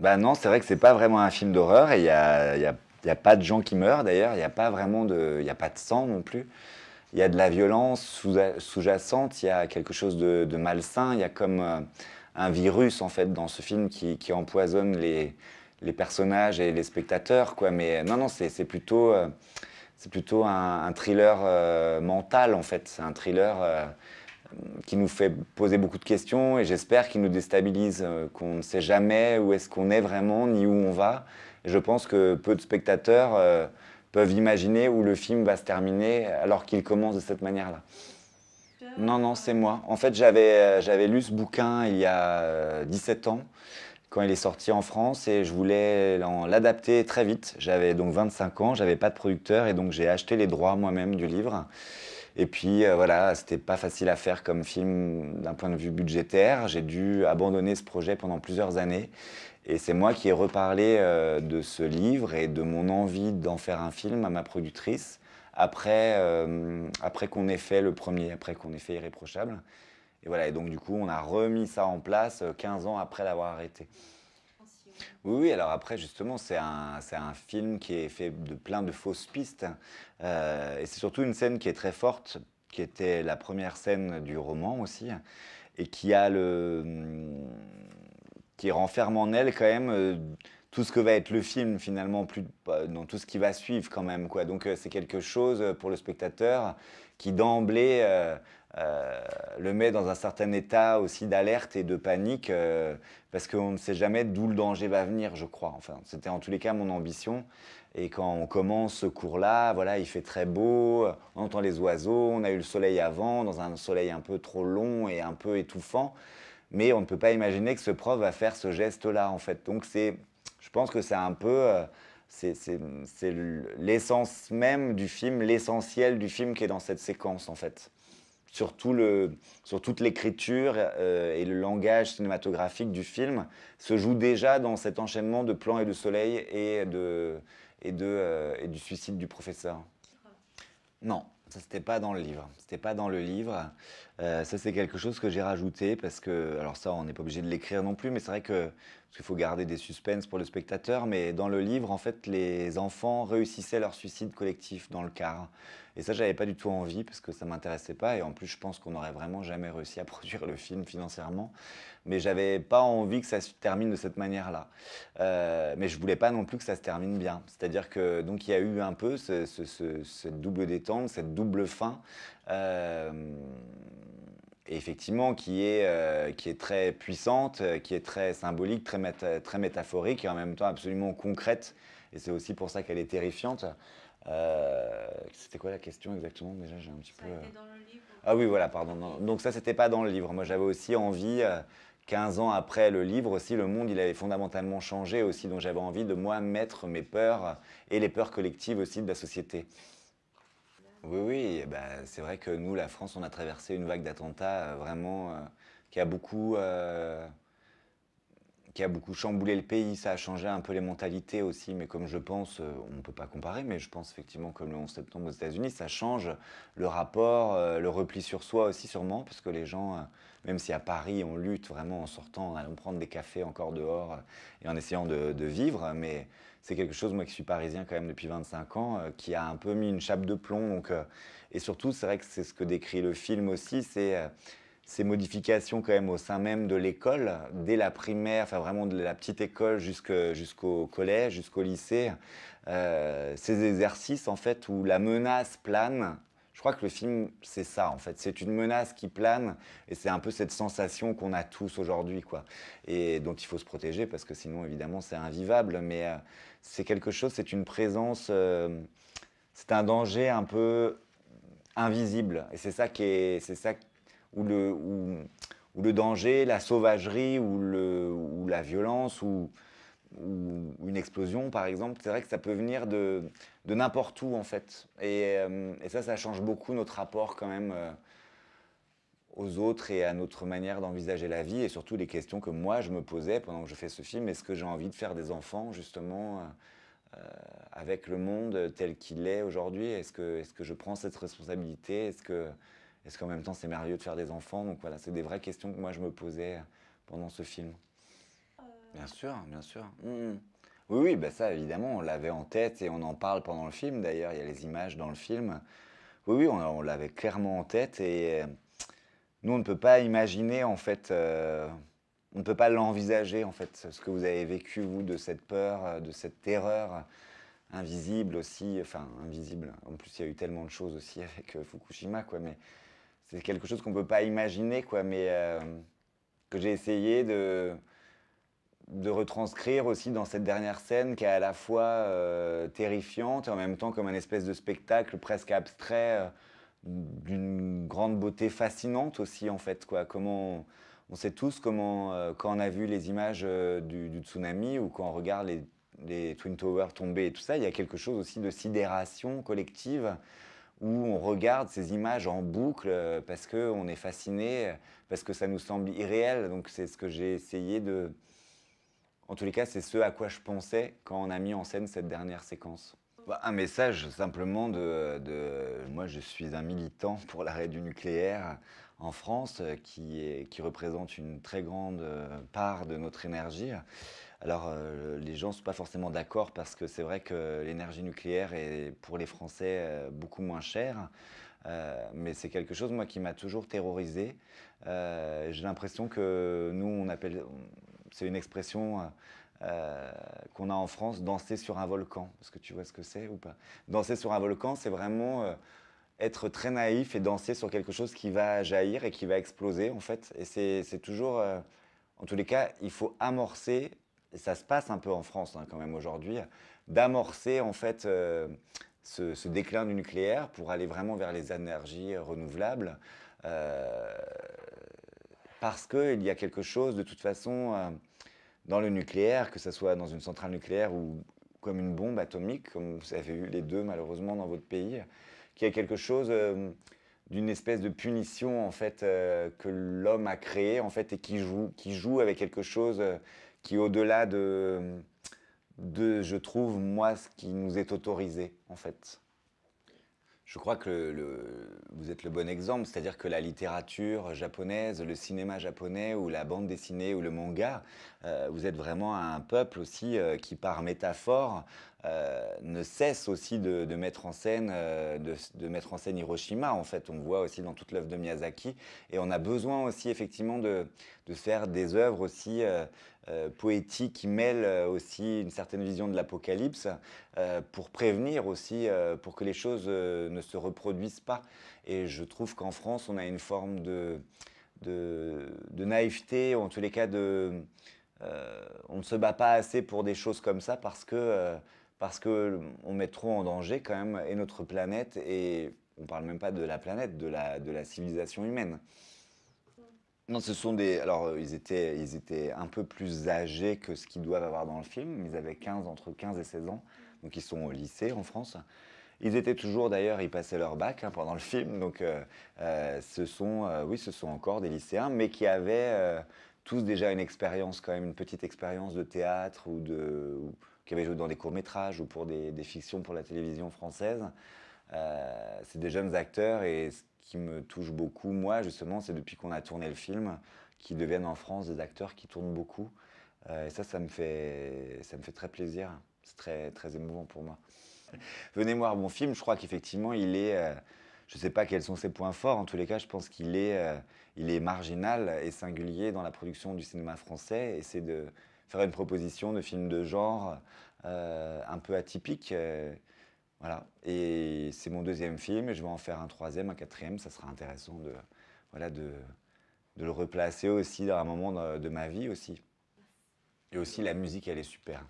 Bah non, c'est vrai que c'est pas vraiment un film d'horreur et il n'y a, y y a, pas de gens qui meurent d'ailleurs, il n'y a pas vraiment de, y a pas de sang non plus. Il y a de la violence sous-jacente, il y a quelque chose de, malsain, il y a comme euh, un virus en fait dans ce film qui, empoisonne les, personnages et les spectateurs. Quoi. Mais euh, non, non, c'est plutôt, euh, c'est plutôt un, thriller mental en fait, c'est un thriller qui nous fait poser beaucoup de questions et j'espère qu'il nous déstabilise, euh, qu'on ne sait jamais où est-ce qu'on est vraiment ni où on va. je pense que peu de spectateurs euh, peuvent imaginer où le film va se terminer alors qu'il commence de cette manière-là. Non, non, c'est moi. En fait, j'avais euh, lu ce bouquin il y a 17 ans, quand il est sorti en France, et je voulais l'adapter très vite. J'avais donc 25 ans, j'avais pas de producteur, et donc j'ai acheté les droits moi-même du livre. Et puis voilà, euh, voilà, c'était pas facile à faire comme film d'un point de vue budgétaire. J'ai dû abandonner ce projet pendant plusieurs années. Et c'est moi qui ai reparlé euh, de ce livre et de mon envie d'en faire un film à ma productrice après, euh, après qu'on ait fait le premier, après qu'on ait fait Irréprochable. Et voilà, et donc du coup, on a remis ça en place 15 ans après l'avoir arrêté. Oui, oui, alors après, justement, c'est un, film qui est fait de plein de fausses pistes. Euh, et c'est surtout une scène qui est très forte, qui était la première scène du roman aussi, et qui a le. qui renferme en elle quand même. Euh, tout ce que va être le film finalement, plus, bah, dans tout ce qui va suivre quand même. Quoi. Donc euh, c'est quelque chose pour le spectateur qui d'emblée euh, le met dans un certain état aussi d'alerte et de panique, euh, parce qu'on ne sait jamais d'où le danger va venir, je crois. Enfin, c'était en tous les cas mon ambition. Et quand on commence ce cours-là, voilà, il fait très beau, on entend les oiseaux, on a eu le soleil avant, dans un soleil un peu trop long et un peu étouffant. Mais on ne peut pas imaginer que ce prof va faire ce geste-là, en fait. Donc, c'est, je pense que c'est un peu... Euh, c'est l'essence même du film, l'essentiel du film qui est dans cette séquence en fait sur, toute l'écriture euh, et le langage cinématographique du film se joue déjà dans cet enchaînement de plans et de soleil et, euh, du suicide du professeur. Non, ça c'était pas dans le livre. C'était pas dans le livre. Euh, ça c'est quelque chose que j'ai rajouté parce que, alors ça on n'est pas obligé de l'écrire non plus, mais c'est vrai que qu'il faut garder des suspens pour le spectateur. Mais dans le livre, en fait, les enfants réussissaient leur suicide collectif dans le car. Et ça, j'avais pas du tout envie parce que ça m'intéressait pas. Et en plus, je pense qu'on n'aurait vraiment jamais réussi à produire le film financièrement. Mais j'avais pas envie que ça se termine de cette manière-là. Euh, mais je voulais pas non plus que ça se termine bien. C'est-à-dire que donc il y a eu un peu cette double détente, cette double fin. Euh, effectivement, qui est, euh, qui est très puissante, qui est très symbolique, très, très métaphorique et en même temps absolument concrète. Et c'est aussi pour ça qu'elle est terrifiante. Euh, c'était quoi la question exactement Déjà, j'ai un petit peu. Euh, dans le livre. Ah oui, voilà, pardon. Donc ça, c'était pas dans le livre. Moi, j'avais aussi envie. 15 euh, ans après le livre aussi, le monde il avait fondamentalement changé aussi, donc j'avais envie de moi mettre mes peurs et les peurs collectives aussi de la société. Oui, oui, ben, c'est vrai que nous, la France, on a traversé une vague d'attentats vraiment qui a beaucoup qui a beaucoup chamboulé le pays, ça a changé un peu les mentalités aussi, mais comme je pense, euh, on ne peut pas comparer, mais je pense effectivement comme le 11 septembre aux États-Unis, ça change le rapport, euh, le repli sur soi aussi sûrement, parce que les gens, euh, même si à Paris on lutte vraiment en sortant, en allant prendre des cafés encore dehors et en essayant de, vivre, mais c'est quelque chose, moi qui suis parisien quand même depuis 25 ans, qui a un peu mis une chape de plomb. Donc, et surtout, c'est vrai que c'est ce que décrit le film aussi, c'est ces modifications quand même au sein même de l'école, dès la primaire, enfin vraiment de la petite école jusqu'au collège, jusqu'au lycée, euh, ces exercices en fait où la menace plane. Je crois que le film, c'est ça en fait. C'est une menace qui plane et c'est un peu cette sensation qu'on a tous aujourd'hui, quoi. Et dont il faut se protéger parce que sinon, évidemment, c'est invivable. Mais euh, c'est quelque chose, c'est une présence, euh, c'est un danger un peu invisible. Et c'est ça qui est, c'est ça qui ou le, le danger, la sauvagerie ou, la violence ou, une explosion, par exemple, c'est vrai que ça peut venir de, n'importe où, en fait. Euh, et, ça, ça change beaucoup notre rapport quand même euh, aux autres et à notre manière d'envisager la vie et surtout les questions que moi, je me posais pendant que je fais ce film. Est-ce que j'ai envie de faire des enfants, justement euh, avec le monde tel qu'il est aujourd'hui Est-ce que, est que je prends cette responsabilité Est-ce que, est qu'en même temps, c'est merveilleux de faire des enfants Donc voilà, c'est des vraies questions que moi, je me posais pendant ce film. Euh. Bien sûr, bien sûr. Hum, hum. Oui, oui, bah ça, évidemment, on l'avait en tête et on en parle pendant le film. D'ailleurs, il y a les images dans le film. Oui, oui, on, l'avait clairement en tête et euh, nous, on ne peut pas imaginer, en fait, euh, on ne peut pas l'envisager, en fait, ce que vous avez vécu, vous, de cette peur, de cette terreur invisible aussi, enfin, invisible. En plus, il y a eu tellement de choses aussi avec Fukushima, quoi, mais c'est quelque chose qu'on ne peut pas imaginer, mais euh, que j'ai essayé de, retranscrire aussi dans cette dernière scène qui est à la fois euh, terrifiante et en même temps comme un espèce de spectacle presque abstrait euh, d'une grande beauté fascinante aussi en fait quoi on, sait tous comment quand on a vu les images du, tsunami ou quand on regarde les, twin towers tomber et tout ça il y a quelque chose aussi de sidération collective où on regarde ces images en boucle euh, parce qu'on est fasciné, euh, parce que ça nous semble irréel. Donc c'est ce que j'ai essayé de... En tous les cas, c'est ce à quoi je pensais quand on a mis en scène cette dernière séquence. Bah, un message simplement de, de... Moi, je suis un militant pour l'arrêt du nucléaire en France, euh, qui, est, qui représente une très grande euh, part de notre énergie. Alors, euh, les gens ne sont pas forcément d'accord parce que c'est vrai que l'énergie nucléaire est pour les Français beaucoup moins chère. mais c'est quelque chose, moi, qui m'a toujours terrorisé. J'ai l'impression que nous, on appelle. C'est une expression. qu'on a en France, danser sur un volcan. Est-ce que tu vois ce que c'est ou pas Danser sur un volcan, c'est vraiment être très naïf et danser sur quelque chose qui va jaillir et qui va exploser, en fait. Et c'est toujours... Euh, en tous les cas, il faut amorcer, et ça se passe un peu en France hein, quand même aujourd'hui, d'amorcer, en fait, euh, ce, déclin du nucléaire pour aller vraiment vers les énergies renouvelables. Euh, parce qu'il y a quelque chose, de toute façon, dans le nucléaire, que ce soit dans une centrale nucléaire ou comme une bombe atomique, comme vous avez eu les deux malheureusement dans votre pays, qu'il y a quelque chose euh, d'une espèce de punition en fait euh, que l'homme a créé en fait et qui joue, qui joue avec quelque chose euh, qui est au-delà de, de, je trouve moi, ce qui nous est autorisé en fait. Je crois que le, vous êtes le bon exemple, c'est-à-dire que la littérature japonaise, le cinéma japonais ou la bande dessinée ou le manga, vous êtes vraiment un peuple aussi qui par métaphore euh, ne cesse aussi de, mettre en scène, euh, de, mettre en scène Hiroshima. En fait, on voit aussi dans toute l'œuvre de Miyazaki, et on a besoin aussi effectivement de, faire des œuvres aussi euh, poétiques qui mêlent aussi une certaine vision de l'apocalypse pour prévenir aussi, pour que les choses ne se reproduisent pas. Et je trouve qu'en France, on a une forme de, de, naïveté, en tous les cas de on ne se bat pas assez pour des choses comme ça parce que parce qu'on met trop en danger quand même et notre planète et on parle même pas de la planète, de la, de la civilisation humaine. Non, ce sont des. Alors, euh, ils étaient, ils étaient un peu plus âgés que ce qu'ils doivent avoir dans le film. Ils avaient 15, entre 15 et 16 ans. Donc, ils sont au lycée en France. Ils étaient toujours, d'ailleurs, ils passaient leur bac hein, pendant le film. Donc, euh, euh, ce sont, oui, ce sont encore des lycéens, mais qui avaient tous déjà une expérience, quand même, une petite expérience de théâtre ou de qui avaient joué dans des courts-métrages ou pour des, fictions pour la télévision française. Euh, c'est des jeunes acteurs et ce qui me touche beaucoup, moi, justement, c'est depuis qu'on a tourné le film, qu'ils deviennent en France des acteurs qui tournent beaucoup. Euh, et ça, ça me fait, ça me fait très plaisir. C'est très, très émouvant pour moi. Venez voir mon film, je crois qu'effectivement, il est... Euh, je ne sais pas quels sont ses points forts, en tous les cas, je pense qu'il est, il est marginal et singulier dans la production du cinéma français. Et c'est de, faire une proposition de film de genre euh, un peu atypique. Euh, voilà. Et c'est mon deuxième film et je vais en faire un troisième, un quatrième. Ça sera intéressant de, voilà, de, le replacer aussi dans un moment de, ma vie aussi. Et aussi la musique, elle est super.